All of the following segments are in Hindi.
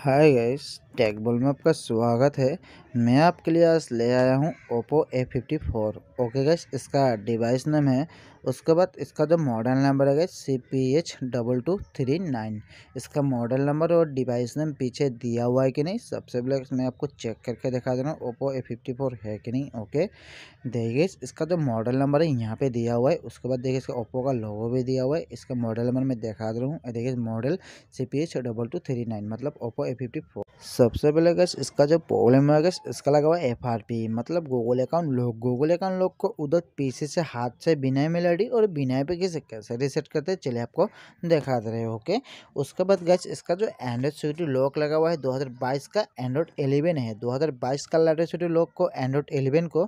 hi guys टेकबल में आपका स्वागत है मैं आपके लिए आज ले आया हूँ Oppo A fifty four okay guys इसका डिवाइस नेम है उसके बाद इसका जो मॉडल नंबर है guys C P H double two three nine इसका मॉडल नंबर और डिवाइस नेम पीछे दिया हुआ है कि नहीं सबसे पहले मैं आपको चेक करके दिखा दे रहा हूँ ओप्पो ए फिफ्टी फोर है कि नहीं ओके देखिए इसका जो मॉडल नंबर है यहाँ पर दिया हुआ है उसके बाद देखिए इसका ओप्पो का लोगो भी दिया हुआ है इसका मॉडल नंबर मैं दिखा दे रहा हूँ देखिए model C P H double two three nine मतलब ओप्पो ए फिफ्टी फोर सबसे पहले गैस इसका जो प्रॉब्लम है गैस इसका लगा हुआ है एफ आर पी मतलब Google account lock Google account लोग को उधर पीछे से हाथ से बिना मेल और बिना पे किसे कैसे रिसेट करते चले आपको दिखा दे रहे ओके उसके बाद गैस इसका जो एंड्रॉइड सिक्योरिटी लॉक लगा हुआ है दो हज़ार बाईस का एंड्रॉइड एलेवन है दो हज़ार बाईस का लाइट सिक्योरिटी लॉक को एंड्रॉइड एलेवन को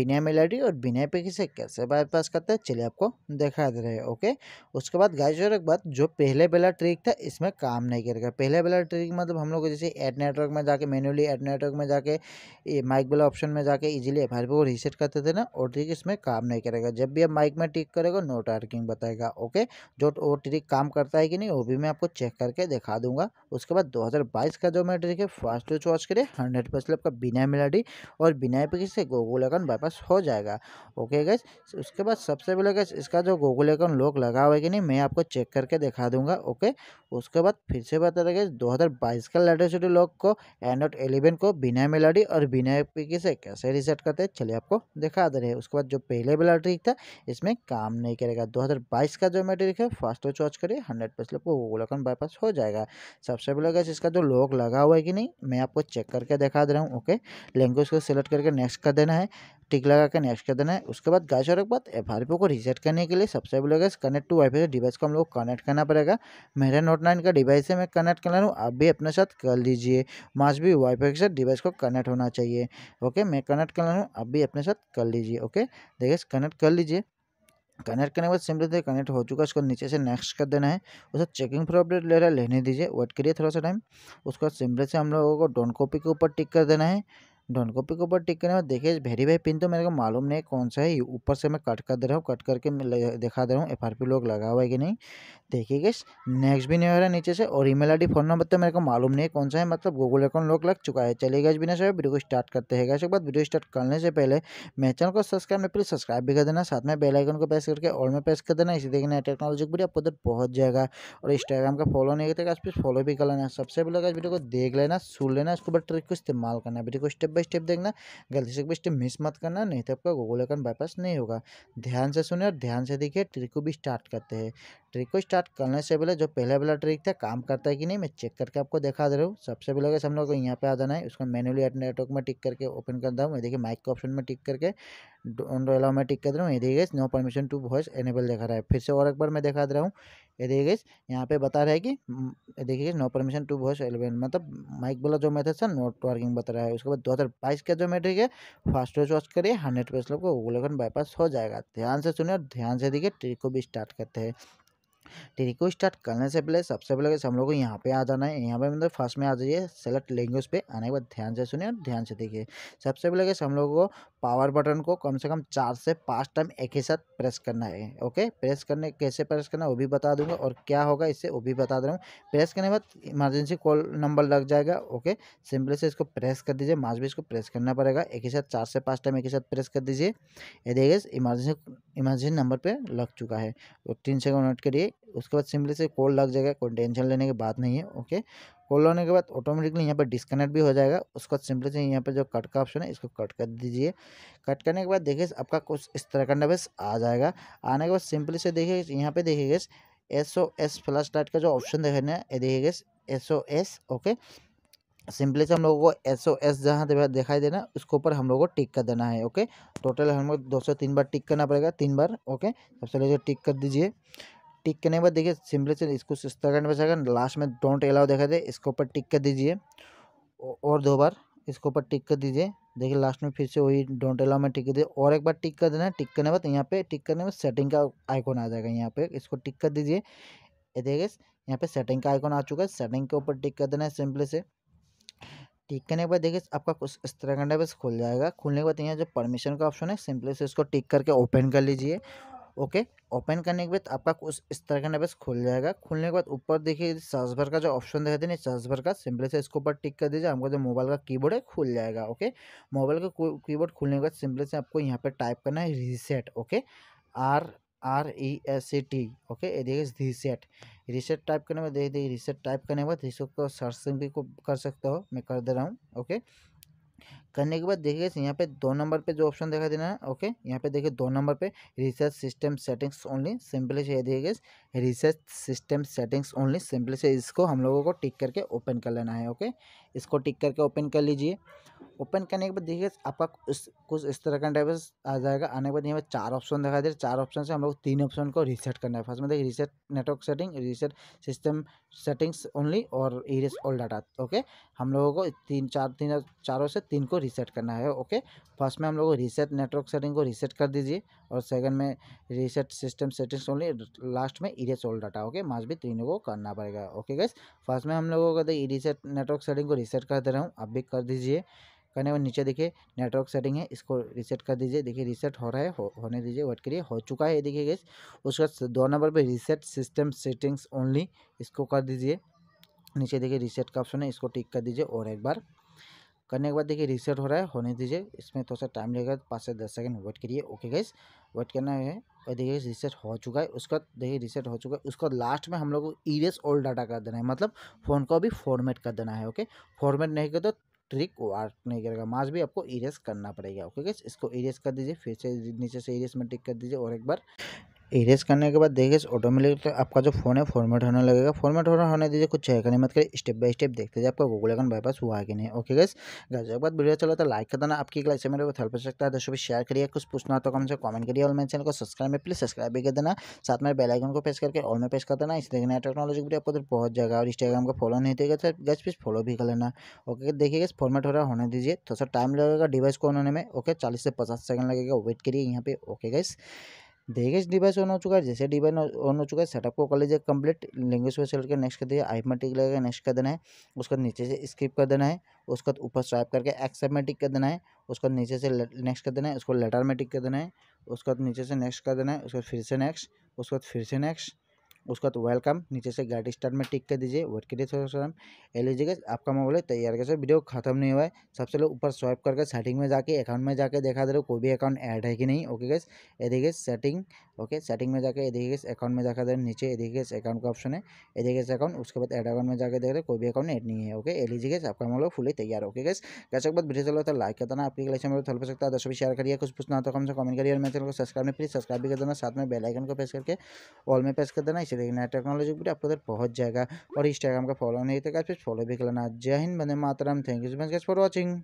बिना मिल और बिना पे किसे कैसे बाईपास करते हैं चले आपको दिखा दे रहे ओके उसके बाद गैस और एक बात जो पहले वाला ट्रिक था इसमें काम नहीं करेगा पहले वाला ट्रिक मतलब हम लोग जैसे एट नेटवर्क में जाके मैनुअली एड नेटवर्क में जाके ये माइक वाला ऑप्शन में जाके इजीली एफ को रीसेट करते थे ना ओ ट्रिक इसमें काम नहीं करेगा जब भी आप माइक में टिक करेगा नो टार्किंग बताएगा ओके जो ओ ट्रिक काम करता है कि नहीं वो भी मैं आपको चेक करके दिखा दूंगा उसके बाद बाईस का जो मैं ट्रिक है फास्ट टू वॉच करिए हंड्रेड परसेंट आपका बिना डी और बिना एपी से गूगल अकाउंट बाईपास हो जाएगा ओके गैस उसके बाद सबसे पहले गैस इसका जो गूगल अकाउंट लॉक लगा हुआ है कि नहीं मैं आपको चेक करके दिखा दूंगा ओके उसके बाद फिर से बता देगा दो हज़ार बाईस का लेटेस्ट लॉक को एंड्रॉइड एलेवन को बिना मेलाडी और बिना पीकी से कैसे रिसेट करते हैं चलिए आपको दिखा दे रहे हैं उसके बाद जो पहले वाला ट्रिक था इसमें काम नहीं करेगा 2022 का जो ट्रिक है फास्ट वॉच करिए हंड्रेड परसेंट आपको वोलोकन बाईपास हो जाएगा सबसे पहले गैस इसका जो लॉक लगा हुआ है कि नहीं मैं आपको चेक करके दिखा दे रहा हूँ ओके लैंग्वेज को सिलेक्ट करके नेक्स्ट कर देना है टिक लगा के नेक्स्ट कर देना है उसके बाद गाइस और एक बात एफ को रीसेट करने के लिए सबसे पहले कनेक्ट टू वाईफाई डिवाइस को हम लोग कनेक्ट करना पड़ेगा मेरा नोट नाइन का डिवाइस है मैं कनेक्ट कर रहा हूँ आप भी अपने साथ कर लीजिए मास भी वाईफाई के साथ डिवाइस को कनेक्ट होना चाहिए ओके मैं कनेक्ट कर रहा हूँ आप भी अपने साथ कर लीजिए ओके देखिए कनेक्ट कर लीजिए कनेक्ट करने के बाद से कनेक्ट हो चुका है उसको नीचे से नेक्स्ट कर देना है उसको चेकिंग फॉर अपडेट ले रहा है लेने दीजिए वेट करिए थोड़ा सा टाइम उसके बाद सिंपली से हम लोगों को डॉन कॉपी के ऊपर टिक कर देना है डन कॉपी के ऊपर टिक करने में देखिए भाई पिन तो मेरे को मालूम नहीं कौन सा है ऊपर से मैं कट कर दे रहा हूँ कट करके दिखा दे रहा हूँ एफ आर पी लोग लगा हुआ है कि नहीं देखिए गैस नेक्स्ट भी नहीं हो रहा नीचे से और ईमेल आईडी फोन नंबर तो मेरे को मालूम नहीं कौन सा है मतलब गूगल अकाउंट लोग लग चुका है चलिए गैस बिना नहीं वीडियो को स्टार्ट करते हैं गैस एक बात वीडियो स्टार्ट करने से पहले मेरे चैनल को सब्सक्राइब नहीं प्लीज सब्सक्राइब भी कर देना साथ में बेलाइकन को प्रेस करके और में प्रेस कर देना इसी देखना टेक्नोलॉजी भी आपको उधर पहुँच जाएगा और इंस्टाग्राम का फॉलो नहीं करते गैस प्लीज फॉलो भी कर लेना सबसे पहले गैस वीडियो को देख लेना सुन लेना उसके बाद ट्रिक को इस्तेमाल करना वीडियो को स्टेप बाई स्टेप देखना गलती से एक स्टेप मिस मत करना नहीं तो आपका गूगल अकाउंट नहीं होगा ध्यान से सुने और ध्यान से देखिए ट्रिक को भी स्टार्ट करते हैं ट्रिक को स्टार्ट करने से पहले जो पहले वाला ट्रिक था काम करता है कि नहीं मैं चेक करके आपको दिखा दे रहा हूँ सबसे पहले कैसे हम लोग को यहाँ पे आ जाना है उसको मैनुअली नेटवर्क में टिक करके ओपन कर दूँ देखिए माइक के ऑप्शन में टिक करके ऑन रोला में टिक कर दे रहा हूँ ये देखिए no permission to voice enable दिखा रहा है फिर से और एक बार मैं दिखा दे रहा हूँ ये देखिए यहाँ पे बता रहा है कि देखिए no permission to voice eleven मतलब माइक वाला जो मेथड था नोट वर्किंग बता रहा है उसके बाद दो हज़ार बाईस का जो मेट्रिक है फास्ट वॉच करिए हंड्रेड परसेंट लोग को गूगल बाईपास हो जाएगा ध्यान से सुनिए और ध्यान से देखिए ट्रिक को भी स्टार्ट करते हैं ट्रेनिंग को स्टार्ट करने से पहले सबसे पहले हम लोग को यहाँ पे आ जाना है यहाँ पे मतलब फर्स्ट में आ जाइए सेलेक्ट लैंग्वेज पे आने के बाद ध्यान से सुनिए और ध्यान से देखिए सबसे पहले हम लोग को पावर बटन को कम से कम चार से पाँच टाइम एक ही साथ प्रेस करना है ओके प्रेस करने कैसे प्रेस करना वो भी बता दूंगा और क्या होगा इससे वो भी बता दे रहा हूँ प्रेस करने के बाद इमरजेंसी कॉल नंबर लग जाएगा ओके सिंपली से इसको प्रेस कर दीजिए माज भी इसको प्रेस करना पड़ेगा एक ही साथ चार से पाँच टाइम एक ही साथ प्रेस कर दीजिए ये देखिए इमरजेंसी इमरजेंसी नंबर पर लग चुका है और तो तीन सेकंड मिनट के लिए उसके बाद सिंपली से कॉल लग जाएगा कोई टेंशन लेने की बात नहीं है ओके कॉल लगने के बाद ऑटोमेटिकली यहाँ पर डिस्कनेक्ट भी हो जाएगा उसके बाद सिंपली से यहाँ पर जो कट का ऑप्शन है इसको कट कर दीजिए कट करने के बाद देखिए आपका कुछ इस तरह का नवेस आ जाएगा आने के बाद सिंपली से देखिए यहाँ पर देखिएगा S O S flash light का जो ऑप्शन देखना है देखिएगा S O S okay simply से हम लोगों को एस ओ एस जहाँ दिखाई देना उसके ऊपर हम लोगों को टिक कर देना है ओके टोटल हम लोग दो से तीन बार टिक करना पड़ेगा तीन बार ओके सबसे पहले जो टिक कर दीजिए टिक करने के बाद देखिए सिंपली से इसको सस्ता करने पर सकें लास्ट में डोंट अलाउ देखा दे इसके ऊपर टिक कर दीजिए और दो बार इसके ऊपर टिक कर दीजिए देखिए लास्ट में फिर से वही डोंट अलाउ में टिक कर दीजिए और एक बार टिक कर देना टिक करने के बाद यहाँ पे टिक करने में सेटिंग का आइकॉन आ जाएगा यहाँ पे इसको टिक कर दीजिए देखिए यहाँ पे सेटिंग का आइकॉन आ चुका है सेटिंग के ऊपर टिक कर देना है सिंपली से टिक करने के बाद देखिए आपका कुछ इस तरह का डेबस खुल जाएगा खुलने के बाद यहाँ जो परमिशन का ऑप्शन है सिंपली से इसको टिक करके ओपन कर लीजिए ओके ओपन करने के बाद आपका कुछ इस तरह का नेबस खुल जाएगा खुलने के बाद ऊपर देखिए सर्च भर का जो ऑप्शन देखा देने सर्च भर का सिंपली से इसके ऊपर टिक कर दीजिए आपका जो मोबाइल का कीबोर्ड है खुल जाएगा ओके मोबाइल का कीबोर्ड खुलने के बाद सिंपली से आपको यहाँ पर टाइप करना है reset okay R R E S C T okay ये देखिए रीसेट रीसेट टाइप करने में देख देखिए रीसेट टाइप करने के बाद इसको सर्चिंग भी को कर सकते हो मैं कर दे रहा हूँ ओके करने के बाद देखिए यहाँ पे दो नंबर पे जो ऑप्शन देखा देना है ओके यहाँ पे देखिए दो नंबर पे research system settings only simply से देखिए research system settings only simply से इसको हम लोगों को टिक करके ओपन कर लेना है ओके इसको टिक करके ओपन कर लीजिए ओपन करने के बाद देखिए आपका कुछ इस तरह का टाइप आ जाएगा आने के बाद यहाँ पर चार ऑप्शन देखा दे चार ऑप्शन से हम लोग तीन ऑप्शन को रिसेट करना है फर्स्ट में देखिए reset network setting reset system settings only और इरेस ऑल डाटा ओके हम लोगों को तीन चार तीन चारों से तीन को रीसेट करना है ओके फर्स्ट में हम लोग रीसेट नेटवर्क सेटिंग को रीसेट कर दीजिए और सेकंड में reset system settings only last में इरेस ऑल डाटा ओके माज भी तीनों को करना पड़ेगा ओके गैस फर्स्ट में हम लोगों को रीसेट नेटवर्क सेटिंग को रीसेट कर दे रहा हूँ आप भी कर दीजिए करने वो नीचे देखिए नेटवर्क सेटिंग है इसको रीसेट कर दीजिए देखिए रीसेट हो रहा है हो, होने दीजिए वेट करिए हो चुका है देखिए गैस बाद दो नंबर पर रीसेट सिस्टम सेटिंग्स ओनली इसको कर दीजिए नीचे देखिए रीसेट का ऑप्शन है इसको टिक कर दीजिए और एक बार करने के बाद देखिए रिसेट हो रहा है होने दीजिए इसमें थोड़ा सा टाइम लगेगा पाँच से दस सेकंड वेट करिए ओके गाइस वेट करना है और देखिए रीसेट हो चुका है उसका देखिए रिसेट हो चुका है उसका लास्ट में हम लोग को इरेस ओल्ड डाटा कर देना है मतलब फ़ोन को भी फॉर्मेट कर देना है ओके फॉर्मेट नहीं कर तो ट्रिक वर्क नहीं करेगा माज भी आपको इरेज करना पड़ेगा ओके गाइस इसको इरेस कर दीजिए फिर से नीचे से इरेस में टिक कर दीजिए और एक बार इरेज करने के बाद देखिए ऑटोमेटिकली तो आपका जो फोन है फॉर्मेट होने लगेगा फॉर्मेट होना होने दीजिए कुछ चेक करने मत करिए स्टेप बाय स्टेप देखते जाए आपका गूगल अकाउंट बाईपास हुआ कि नहीं ओके गैस गैस जब बात वीडियो चला तो लाइक कर देना आपकी क्लास मेरे को हेल्प हो सकता है दोस्तों भी शेयर करिए कुछ पूछना तो कम से कमेंट करिए और मेरे चैनल को सब्सक्राइब में प्लीज सब्सक्राइब भी कर देना साथ में बेलाइकन को प्रेस करके ऑल में प्रेस कर देना इससे नया टेक्नोलॉजी वीडियो आपको तो बहुत जगह और इंस्टाग्राम का फॉलो नहीं देगा तो गैस प्लीज फॉलो भी कर लेना ओके देखिए गैस फॉर्मेट हो रहा होने दीजिए थोड़ा सा टाइम लगेगा डिवाइस को होने में ओके चालीस से पचास सेकंड लगेगा वेट करिए यहाँ पे ओके गैस देखेज डिवाइस ऑन हो चुका है जैसे डिवाइस ऑन हो चुका है सेटअप को कर लीजिए कंप्लीट लैंग्वेज पर सेलेक्ट कर नेक्स्ट कर दिए आइमेटिक लगेगा नेक्स्ट कर देना है उसका नीचे से स्किप कर देना है उसके बाद ऊपर स्वाइप करके एक्समेटिक कर देना है उसका नीचे से नेक्स्ट कर देना है उसको लेटरमेटिक कर देना है उसके बाद नीचे से नेक्स्ट कर देना है उसके बाद फिर से नेक्स्ट उसके बाद फिर से नेक्स्ट उसके बाद वेलकम नीचे से गाइड स्टार में टिक कर दीजिए वेट करिए थोड़ा सा एल आपका मोबाइल तैयार कैसे वीडियो खत्म नहीं हुआ है सबसे लोग ऊपर स्वाइप करके सेटिंग में जाके अकाउंट में जाके देखा दे रहे हो कोई भी अकाउंट ऐड है कि नहीं ओके गैस ये देखिए सेटिंग ओके सेटिंग में जाके ये देखिए गैस अकाउंट में जाकर दे नीचे ये देखिए अकाउंट का ऑप्शन है ये देखिए अकाउंट उसके बाद एड अकाउंट में जाकर देख रहे कोई भी अकाउंट ऐड नहीं है ओके एलिजी गैस आपका मोबाइल फुली तैयार ओके गैस कैसे बाद वीडियो चलो तो लाइक करता ना आपकी कलेक्शन में थल पर सकता है दस भी शेयर करिए कुछ पूछना तो कम से कमेंट करिए और मेरे चैनल को सब्सक्राइब नहीं प्लीज सब्सक्राइब भी कर देना साथ में बेलाइकन को प्रेस करके ऑल में प्रेस कर देना इस से देखना टेक्नोलॉजी पूरी आपको उधर पहुँच जाएगा और इंस्टाग्राम का फॉलो नहीं तो फॉलो भी कर जय हिंद बंदे मातरम थैंक यू फॉर वॉचिंग